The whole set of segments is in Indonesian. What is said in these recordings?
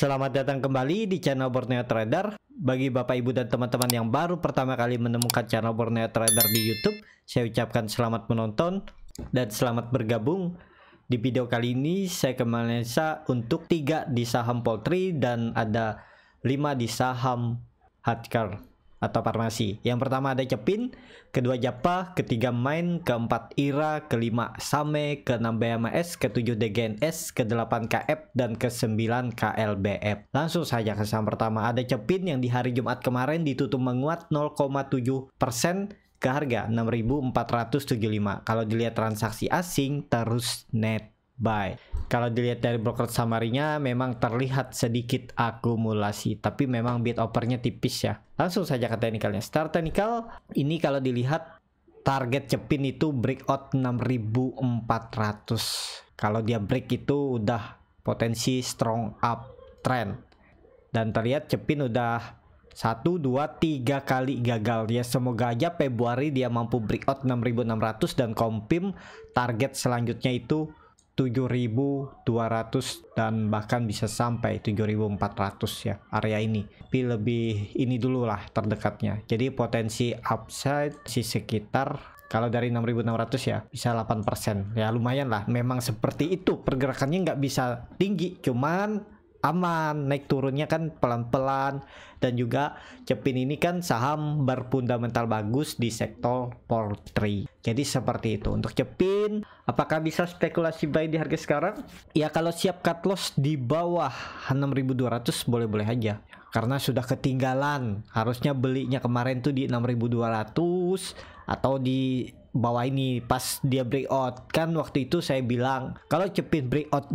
Selamat datang kembali di channel Borneo Trader. Bagi Bapak Ibu dan teman-teman yang baru pertama kali menemukan channel Borneo Trader di YouTube, saya ucapkan selamat menonton dan selamat bergabung. Di video kali ini saya Malaysia untuk 3 di saham poultry dan ada 5 di saham hardcore atau farmasi. Yang pertama ada Cepin, kedua Japa, ketiga Main, keempat Ira, kelima Same, keenam BMS, ketujuh DGNS, kedelapan KF, dan kesembilan KLBF. Langsung saja ke saham pertama. Ada Cepin yang di hari Jumat kemarin ditutup menguat 0,7 persen ke harga 6.475. Kalau dilihat transaksi asing terus net buy. Kalau dilihat dari broker summary memang terlihat sedikit akumulasi tapi memang bid opernya tipis ya. Langsung saja ke teknikalnya. Start technical ini kalau dilihat target cepin itu breakout 6400. Kalau dia break itu udah potensi strong up trend. Dan terlihat cepin udah satu, dua, tiga kali gagal ya semoga aja Februari dia mampu breakout 6600 dan kompim target selanjutnya itu 7200 dan bahkan bisa sampai 7400 ya area ini tapi lebih ini dulu lah terdekatnya jadi potensi upside si sekitar kalau dari 6600 ya bisa 8% ya lumayan lah memang seperti itu pergerakannya nggak bisa tinggi cuman aman naik turunnya kan pelan-pelan dan juga Cepin ini kan saham berfundamental bagus di sektor poultry jadi seperti itu untuk Cepin apakah bisa spekulasi buy di harga sekarang ya kalau siap cut loss di bawah 6200 boleh-boleh aja karena sudah ketinggalan harusnya belinya kemarin tuh di 6200 atau di bawah ini pas dia breakout kan waktu itu saya bilang kalau cepit breakout 6000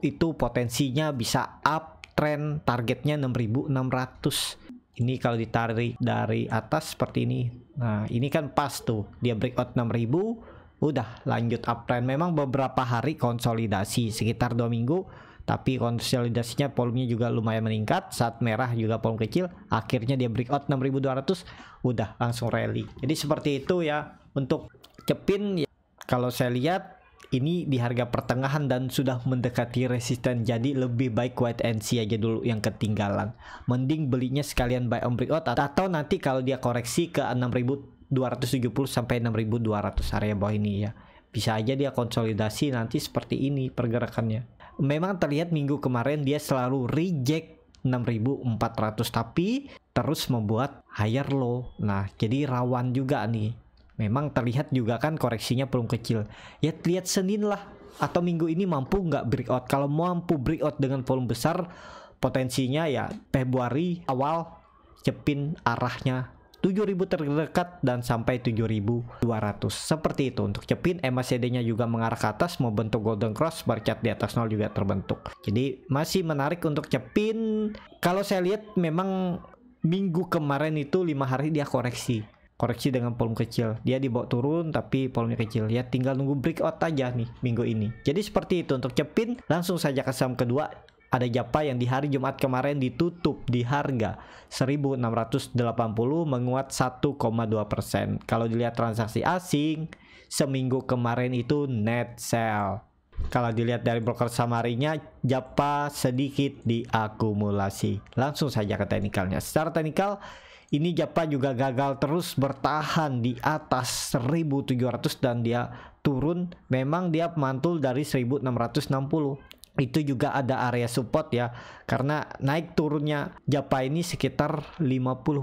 itu potensinya bisa up trend targetnya 6600 ini kalau ditarik dari atas seperti ini nah ini kan pas tuh dia breakout 6000 udah lanjut uptrend memang beberapa hari konsolidasi sekitar dua minggu tapi konsolidasinya volumenya juga lumayan meningkat saat merah juga volume kecil akhirnya dia breakout 6200 udah langsung rally jadi seperti itu ya untuk cepin ya, kalau saya lihat ini di harga pertengahan dan sudah mendekati resisten jadi lebih baik wait and see aja dulu yang ketinggalan mending belinya sekalian buy on breakout atau nanti kalau dia koreksi ke 6270 sampai 6200 area bawah ini ya bisa aja dia konsolidasi nanti seperti ini pergerakannya memang terlihat minggu kemarin dia selalu reject 6400 tapi terus membuat higher low nah jadi rawan juga nih Memang terlihat juga kan koreksinya belum kecil. Ya lihat Senin lah atau minggu ini mampu nggak breakout. Kalau mampu breakout dengan volume besar, potensinya ya Februari awal cepin arahnya 7000 terdekat dan sampai 7200 seperti itu untuk cepin MACD nya juga mengarah ke atas mau bentuk golden cross bar chart di atas nol juga terbentuk jadi masih menarik untuk cepin kalau saya lihat memang minggu kemarin itu lima hari dia koreksi koreksi dengan volume kecil. Dia dibawa turun tapi volume kecil. Ya tinggal nunggu breakout aja nih minggu ini. Jadi seperti itu untuk cepin langsung saja ke saham kedua ada Japa yang di hari Jumat kemarin ditutup di harga 1680 menguat 1,2%. Kalau dilihat transaksi asing, seminggu kemarin itu net sell. Kalau dilihat dari broker samarinya, Japa sedikit diakumulasi. Langsung saja ke teknikalnya. Secara teknikal, ini Jepang juga gagal terus bertahan di atas 1700 dan dia turun memang dia mantul dari 1660 itu juga ada area support ya karena naik turunnya Japa ini sekitar 50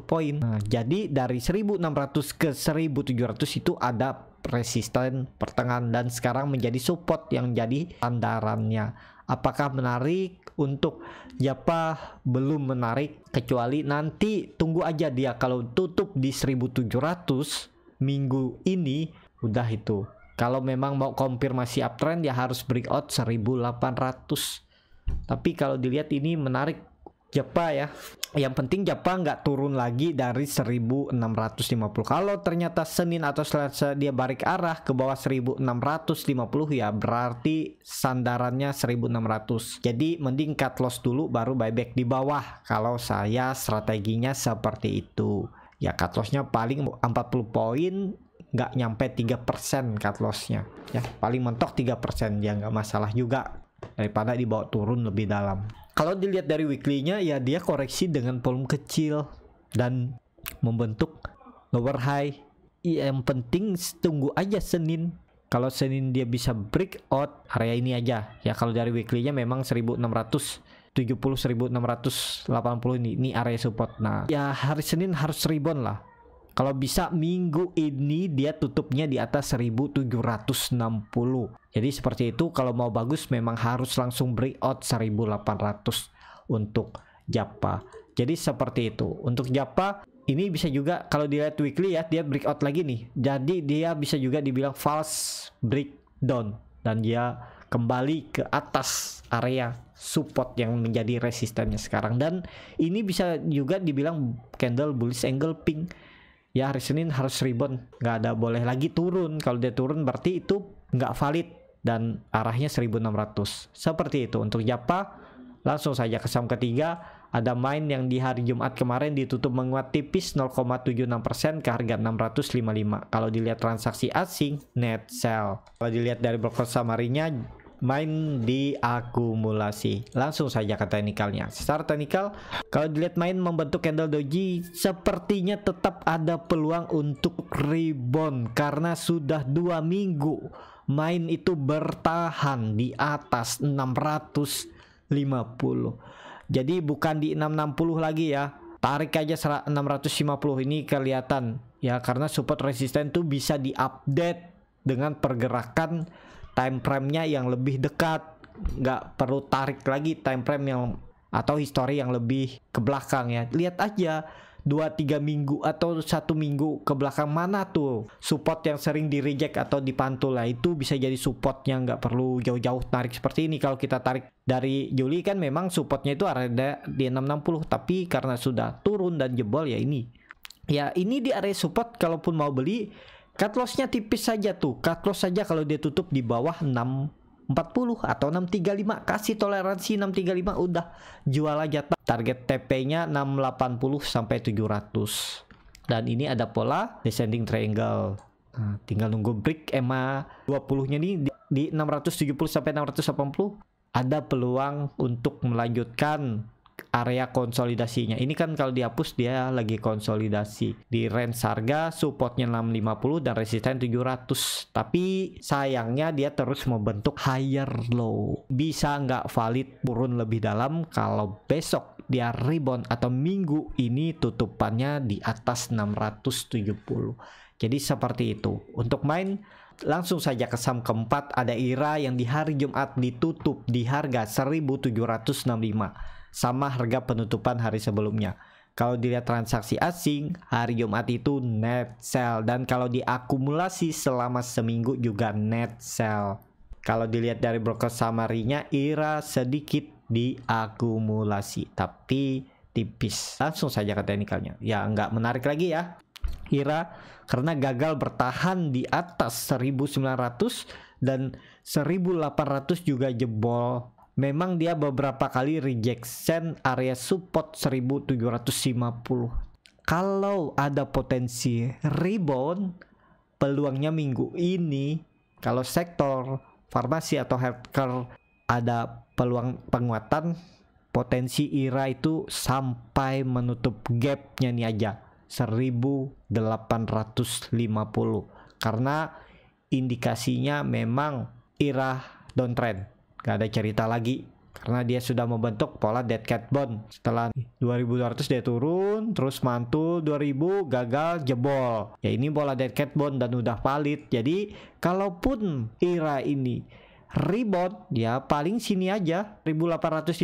poin nah, jadi dari 1600 ke 1700 itu ada resisten pertengahan dan sekarang menjadi support yang jadi sandarannya apakah menarik untuk Japa belum menarik kecuali nanti tunggu aja dia kalau tutup di 1700 minggu ini udah itu kalau memang mau konfirmasi uptrend ya harus breakout 1800 tapi kalau dilihat ini menarik Japa ya yang penting Japa nggak turun lagi dari 1650 kalau ternyata Senin atau Selasa dia balik arah ke bawah 1650 ya berarti sandarannya 1600 jadi mending cut loss dulu baru buyback di bawah kalau saya strateginya seperti itu ya cut lossnya paling 40 poin nggak nyampe 3% cut lossnya ya paling mentok 3% ya nggak masalah juga daripada dibawa turun lebih dalam kalau dilihat dari weekly-nya ya dia koreksi dengan volume kecil dan membentuk lower high iya, yang penting tunggu aja Senin kalau Senin dia bisa break out area ini aja ya kalau dari weekly-nya memang 1670 1680 ini ini area support nah ya hari Senin harus rebound lah kalau bisa minggu ini dia tutupnya di atas 1760. Jadi seperti itu kalau mau bagus memang harus langsung breakout 1800 untuk Japa. Jadi seperti itu. Untuk Japa ini bisa juga kalau dilihat weekly ya dia breakout lagi nih. Jadi dia bisa juga dibilang false breakdown dan dia kembali ke atas area support yang menjadi resistennya sekarang dan ini bisa juga dibilang candle bullish angle pink ya hari Senin harus rebound nggak ada boleh lagi turun kalau dia turun berarti itu nggak valid dan arahnya 1600 seperti itu untuk Japa langsung saja ke saham ketiga ada main yang di hari Jumat kemarin ditutup menguat tipis 0,76% ke harga 655 kalau dilihat transaksi asing net sell kalau dilihat dari broker samarinya main di akumulasi. Langsung saja ke teknikalnya. Secara teknikal, kalau dilihat main membentuk candle doji, sepertinya tetap ada peluang untuk rebound karena sudah dua minggu main itu bertahan di atas 650. Jadi bukan di 660 lagi ya. Tarik aja 650 ini kelihatan ya karena support resisten tuh bisa diupdate dengan pergerakan time frame-nya yang lebih dekat nggak perlu tarik lagi time frame yang atau histori yang lebih ke belakang ya lihat aja 2-3 minggu atau satu minggu ke belakang mana tuh support yang sering di reject atau dipantul lah itu bisa jadi supportnya nggak perlu jauh-jauh tarik seperti ini kalau kita tarik dari Juli kan memang supportnya itu ada di 660 tapi karena sudah turun dan jebol ya ini ya ini di area support kalaupun mau beli Cut lossnya tipis saja tuh. Cut loss saja kalau dia tutup di bawah 640 atau 635. Kasih toleransi 635 udah jual aja. Target TP-nya 680 sampai 700. Dan ini ada pola descending triangle. Nah, tinggal nunggu break EMA 20-nya nih di, di 670 sampai 680 ada peluang untuk melanjutkan area konsolidasinya. Ini kan kalau dihapus dia lagi konsolidasi di range harga supportnya 650 dan resisten 700. Tapi sayangnya dia terus membentuk higher low. Bisa nggak valid turun lebih dalam kalau besok dia rebound atau minggu ini tutupannya di atas 670. Jadi seperti itu. Untuk main langsung saja ke saham keempat ada IRA yang di hari Jumat ditutup di harga 1765 sama harga penutupan hari sebelumnya. Kalau dilihat transaksi asing, hari Jumat itu net sell dan kalau diakumulasi selama seminggu juga net sell. Kalau dilihat dari broker samarinya, IRA sedikit diakumulasi, tapi tipis. Langsung saja ke teknikalnya. Ya, nggak menarik lagi ya. IRA karena gagal bertahan di atas 1900 dan 1800 juga jebol memang dia beberapa kali rejection area support 1750 kalau ada potensi rebound peluangnya minggu ini kalau sektor farmasi atau healthcare ada peluang penguatan potensi IRA itu sampai menutup gapnya nih aja 1850 karena indikasinya memang IRA downtrend Gak ada cerita lagi karena dia sudah membentuk pola dead cat bond. Setelah 2200 dia turun, terus mantul 2000 gagal jebol. Ya ini pola dead cat bond dan udah valid. Jadi kalaupun IRA ini rebound ya paling sini aja 1850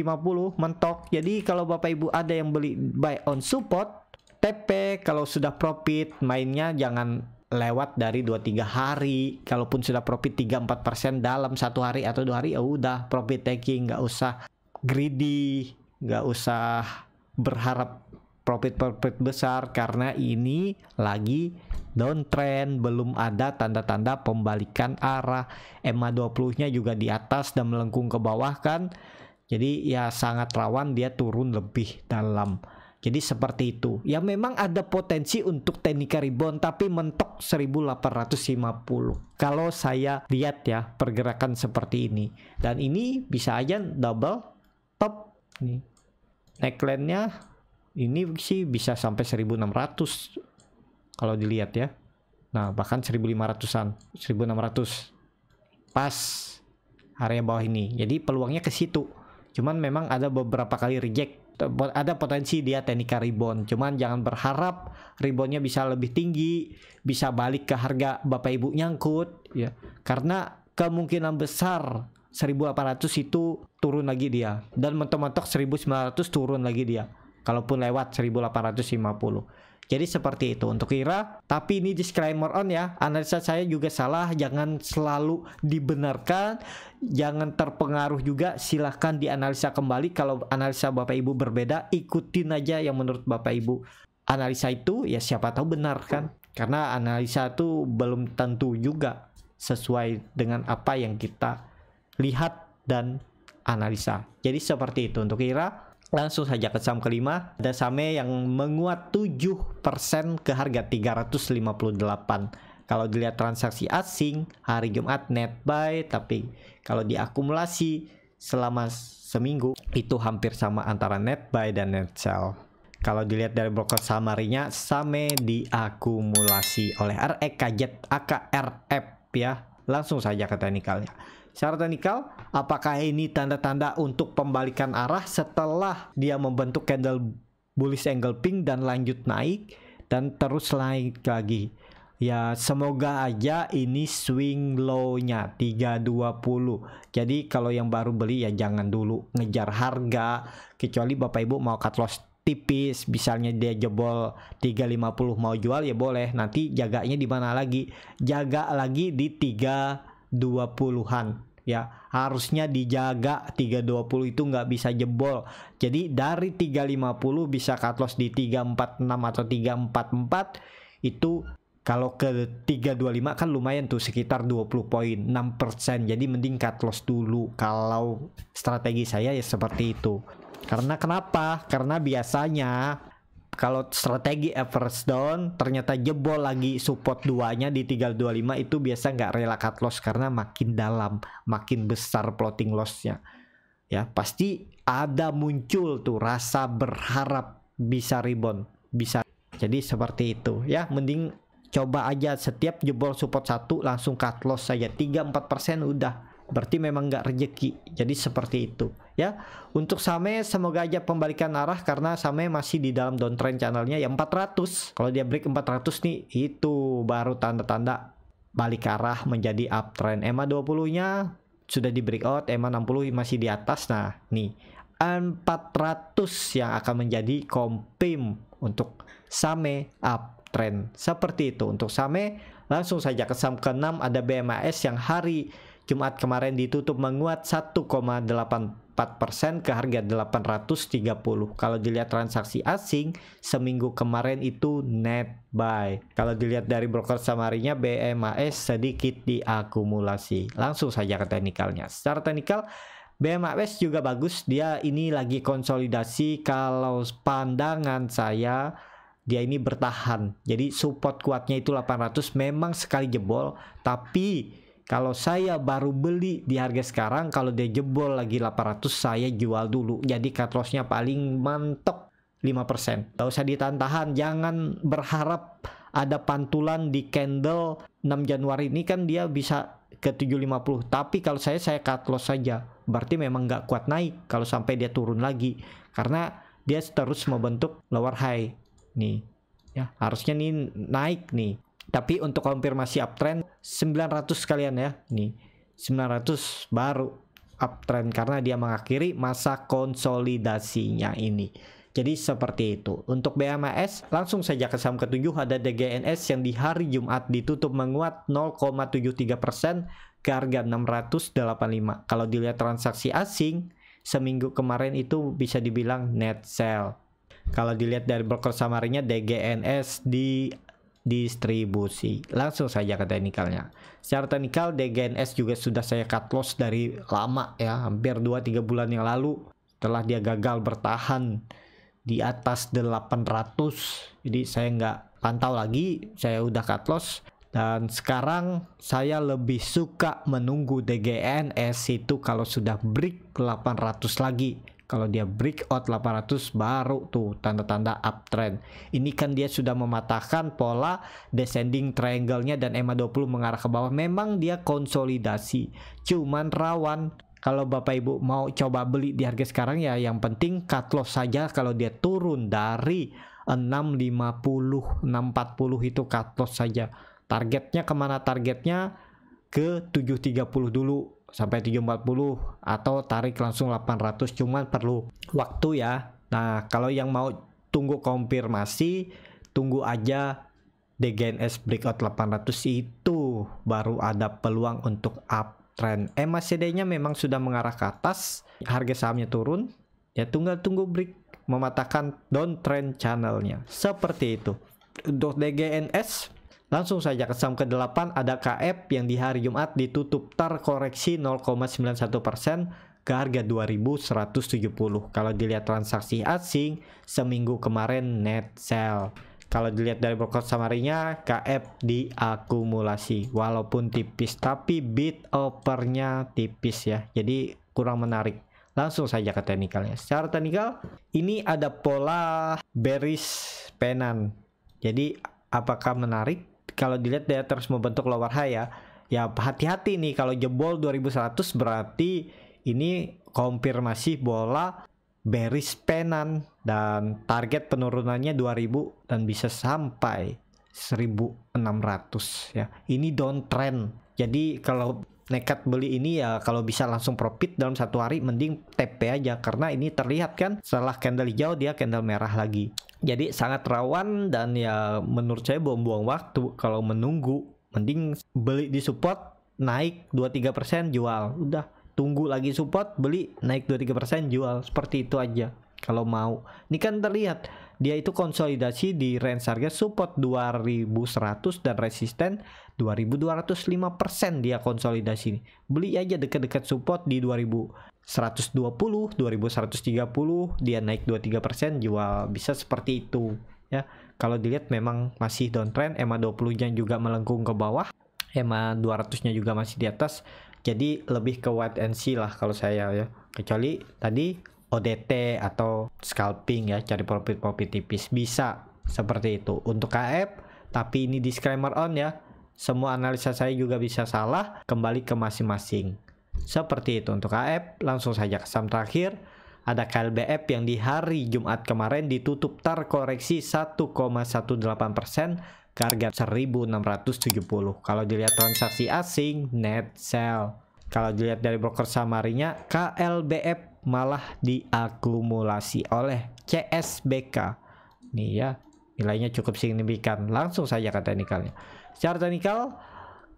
mentok. Jadi kalau Bapak Ibu ada yang beli buy on support TP kalau sudah profit mainnya jangan lewat dari 2-3 hari kalaupun sudah profit 3-4% dalam satu hari atau dua hari ya udah profit taking nggak usah greedy nggak usah berharap profit-profit besar karena ini lagi downtrend belum ada tanda-tanda pembalikan arah ma 20 nya juga di atas dan melengkung ke bawah kan jadi ya sangat rawan dia turun lebih dalam jadi seperti itu. Ya memang ada potensi untuk teknika rebound tapi mentok 1850. Kalau saya lihat ya pergerakan seperti ini. Dan ini bisa aja double top nih. Neckline-nya ini sih bisa sampai 1600 kalau dilihat ya. Nah, bahkan 1500-an, 1600. Pas area bawah ini. Jadi peluangnya ke situ. Cuman memang ada beberapa kali reject ada potensi dia teknika rebound cuman jangan berharap reboundnya bisa lebih tinggi bisa balik ke harga bapak ibu nyangkut ya karena kemungkinan besar 1800 itu turun lagi dia dan mentok-mentok 1900 turun lagi dia kalaupun lewat 1850 jadi seperti itu untuk Ira. Tapi ini disclaimer on ya, analisa saya juga salah, jangan selalu dibenarkan, jangan terpengaruh juga. Silahkan dianalisa kembali kalau analisa Bapak Ibu berbeda, ikutin aja yang menurut Bapak Ibu. Analisa itu ya siapa tahu benar kan? Karena analisa itu belum tentu juga sesuai dengan apa yang kita lihat dan analisa. Jadi seperti itu untuk Ira. Langsung saja ke saham kelima, ada saham yang menguat 7% ke harga 358. Kalau dilihat transaksi asing, hari Jumat net buy, tapi kalau diakumulasi selama seminggu, itu hampir sama antara net buy dan net sell. Kalau dilihat dari broker samarinya, same diakumulasi oleh REKJ AKRF e ya. Langsung saja ke teknikalnya. Secara teknikal, apakah ini tanda-tanda untuk pembalikan arah setelah dia membentuk candle bullish angle pink dan lanjut naik dan terus naik lagi? Ya, semoga aja ini swing low-nya 320. Jadi kalau yang baru beli ya jangan dulu ngejar harga kecuali Bapak Ibu mau cut loss tipis misalnya dia jebol 350 mau jual ya boleh nanti jaganya di mana lagi jaga lagi di 320-an ya harusnya dijaga 320 itu nggak bisa jebol jadi dari 350 bisa cut loss di 346 atau 344 itu kalau ke 325 kan lumayan tuh sekitar 20 poin 6% persen. jadi mending cut loss dulu kalau strategi saya ya seperti itu karena kenapa karena biasanya kalau strategi average down ternyata jebol lagi support duanya di 325 itu biasa nggak rela cut loss karena makin dalam makin besar plotting lossnya ya pasti ada muncul tuh rasa berharap bisa rebound bisa jadi seperti itu ya mending coba aja setiap jebol support satu langsung cut loss saja 3-4% udah berarti memang nggak rejeki jadi seperti itu ya untuk Same semoga aja pembalikan arah karena Same masih di dalam downtrend channelnya ya 400 kalau dia break 400 nih itu baru tanda-tanda balik arah menjadi uptrend EMA 20 nya sudah di out EMA 60 masih di atas nah nih 400 yang akan menjadi kompim untuk Same uptrend seperti itu untuk Same langsung saja ke saham ke-6 ada BMAS yang hari Jumat kemarin ditutup menguat 1,8 persen ke harga 830. Kalau dilihat transaksi asing, seminggu kemarin itu net buy. Kalau dilihat dari broker samarinya, BMAS sedikit diakumulasi. Langsung saja ke teknikalnya. Secara teknikal, BMAS juga bagus. Dia ini lagi konsolidasi. Kalau pandangan saya, dia ini bertahan. Jadi support kuatnya itu 800 memang sekali jebol, tapi kalau saya baru beli di harga sekarang kalau dia jebol lagi 800 saya jual dulu jadi cut lossnya paling mantok 5% gak usah ditahan-tahan jangan berharap ada pantulan di candle 6 Januari ini kan dia bisa ke 750 tapi kalau saya saya cut loss saja berarti memang nggak kuat naik kalau sampai dia turun lagi karena dia terus membentuk lower high nih ya harusnya nih naik nih tapi untuk konfirmasi uptrend 900 kalian ya. Nih 900 baru uptrend karena dia mengakhiri masa konsolidasinya ini. Jadi seperti itu. Untuk BMAS, langsung saja ke saham ketujuh ada DGNS yang di hari Jumat ditutup menguat 0,73% ke harga 685. Kalau dilihat transaksi asing, seminggu kemarin itu bisa dibilang net sell. Kalau dilihat dari broker samarinya DGNS di distribusi. Langsung saja ke teknikalnya. Secara teknikal DGNS juga sudah saya cut loss dari lama ya, hampir 2-3 bulan yang lalu setelah dia gagal bertahan di atas 800. Jadi saya nggak pantau lagi, saya udah cut loss. Dan sekarang saya lebih suka menunggu DGNS itu kalau sudah break 800 lagi kalau dia breakout 800 baru tuh tanda-tanda uptrend. Ini kan dia sudah mematahkan pola descending triangle-nya dan EMA 20 mengarah ke bawah. Memang dia konsolidasi, cuman rawan kalau Bapak Ibu mau coba beli di harga sekarang ya yang penting cut loss saja kalau dia turun dari 650 640 itu cut loss saja targetnya kemana targetnya ke 730 dulu sampai 740 atau tarik langsung 800 cuman perlu waktu ya. Nah, kalau yang mau tunggu konfirmasi, tunggu aja DGNS breakout 800 itu baru ada peluang untuk uptrend. MACD-nya memang sudah mengarah ke atas, harga sahamnya turun, ya tunggal tunggu break mematahkan downtrend channelnya. Seperti itu. Untuk DGNS Langsung saja ke saham ke-8 ada KF yang di hari Jumat ditutup terkoreksi 0,91% ke harga 2170. Kalau dilihat transaksi asing seminggu kemarin net sell. Kalau dilihat dari broker samarinya KF diakumulasi walaupun tipis tapi bid overnya tipis ya. Jadi kurang menarik. Langsung saja ke teknikalnya. Secara teknikal ini ada pola bearish penan. Jadi apakah menarik? kalau dilihat dia terus membentuk lower high ya ya hati-hati nih kalau jebol 2100 berarti ini konfirmasi bola bearish penan dan target penurunannya 2000 dan bisa sampai 1600 ya. Ini downtrend. Jadi kalau nekat beli ini ya kalau bisa langsung profit dalam satu hari mending TP aja karena ini terlihat kan setelah candle hijau dia candle merah lagi jadi sangat rawan dan ya menurut saya buang-buang waktu kalau menunggu mending beli di support naik 2-3% jual udah tunggu lagi support beli naik 2-3% jual seperti itu aja kalau mau ini kan terlihat dia itu konsolidasi di range harga support 2100 dan resisten 2205% dia konsolidasi ini. Beli aja dekat-dekat support di 2120, 2130, dia naik 23% jual bisa seperti itu ya. Kalau dilihat memang masih downtrend, EMA 20-nya juga melengkung ke bawah, EMA 200-nya juga masih di atas. Jadi lebih ke wait and see lah kalau saya ya. Kecuali tadi ODT atau scalping ya cari profit-profit tipis bisa seperti itu untuk KF tapi ini disclaimer on ya semua analisa saya juga bisa salah kembali ke masing-masing seperti itu untuk KF langsung saja ke saham terakhir ada KLBF yang di hari Jumat kemarin ditutup terkoreksi 1,18% ke harga 1670. Kalau dilihat transaksi asing net sell. Kalau dilihat dari broker samarinya KLBF malah diakumulasi oleh CSBK. Nih ya, nilainya cukup signifikan. Langsung saja ke teknikalnya. Secara teknikal,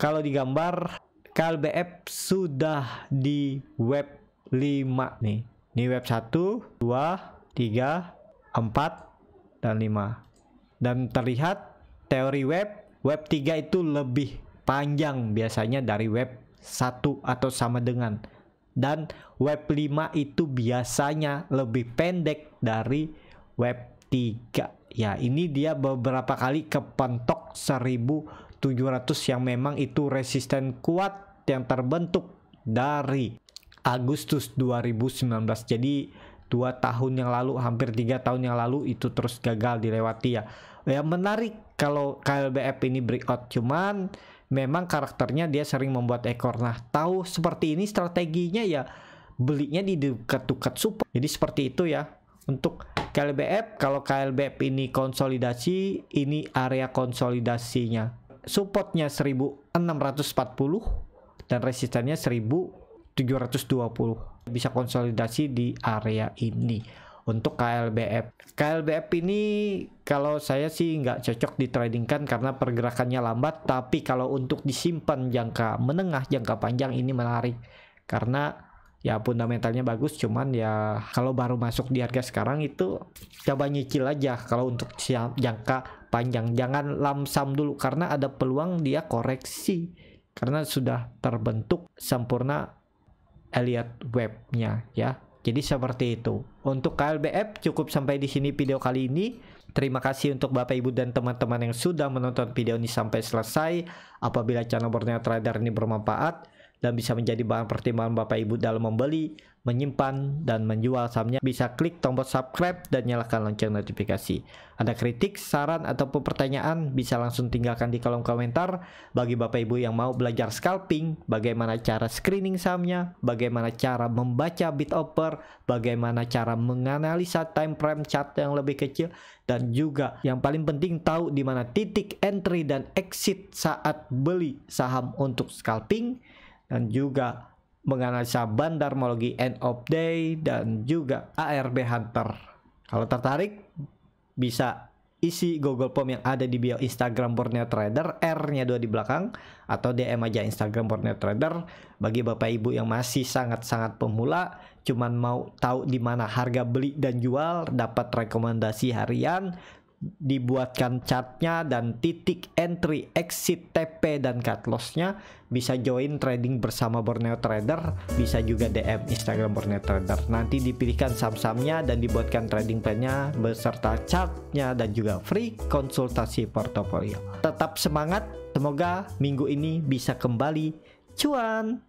kalau digambar KLBF sudah di web 5 nih. Ini web 1, 2, 3, 4, dan 5. Dan terlihat teori web, web 3 itu lebih panjang biasanya dari web 1 atau sama dengan dan web 5 itu biasanya lebih pendek dari web 3. Ya, ini dia beberapa kali kepentok 1700 yang memang itu resisten kuat yang terbentuk dari Agustus 2019. Jadi dua tahun yang lalu hampir tiga tahun yang lalu itu terus gagal dilewati ya yang menarik kalau KLBF ini breakout cuman memang karakternya dia sering membuat ekor. Nah, tahu seperti ini strateginya ya belinya di dekat-dekat support. Jadi seperti itu ya untuk KLBF. Kalau KLBF ini konsolidasi, ini area konsolidasinya. Supportnya 1640 dan resistennya 1720. Bisa konsolidasi di area ini untuk KLBF. KLBF ini kalau saya sih nggak cocok ditradingkan karena pergerakannya lambat, tapi kalau untuk disimpan jangka menengah, jangka panjang ini menarik. Karena ya fundamentalnya bagus, cuman ya kalau baru masuk di harga sekarang itu coba nyicil aja kalau untuk jangka panjang. Jangan lamsam dulu karena ada peluang dia koreksi karena sudah terbentuk sempurna Elliot webnya ya jadi seperti itu. Untuk KLBF cukup sampai di sini video kali ini. Terima kasih untuk Bapak Ibu dan teman-teman yang sudah menonton video ini sampai selesai. Apabila channel Borneo Trader ini bermanfaat, dan bisa menjadi bahan pertimbangan Bapak Ibu dalam membeli, menyimpan, dan menjual sahamnya, bisa klik tombol subscribe dan nyalakan lonceng notifikasi. Ada kritik, saran, ataupun pertanyaan, bisa langsung tinggalkan di kolom komentar. Bagi Bapak Ibu yang mau belajar scalping, bagaimana cara screening sahamnya, bagaimana cara membaca bid offer, bagaimana cara menganalisa time frame chart yang lebih kecil, dan juga yang paling penting tahu di mana titik entry dan exit saat beli saham untuk scalping, dan juga menganalisa bandarmologi end of day dan juga ARB Hunter. Kalau tertarik bisa isi Google Form yang ada di bio Instagram Borneo Trader, R-nya dua di belakang, atau DM aja Instagram Borneo Trader. Bagi bapak ibu yang masih sangat-sangat pemula, cuman mau tahu di mana harga beli dan jual, dapat rekomendasi harian, dibuatkan chartnya dan titik entry, exit, TP dan cut lossnya bisa join trading bersama Borneo Trader bisa juga DM Instagram Borneo Trader nanti dipilihkan saham-sahamnya dan dibuatkan trading plannya beserta chartnya dan juga free konsultasi portofolio tetap semangat semoga minggu ini bisa kembali cuan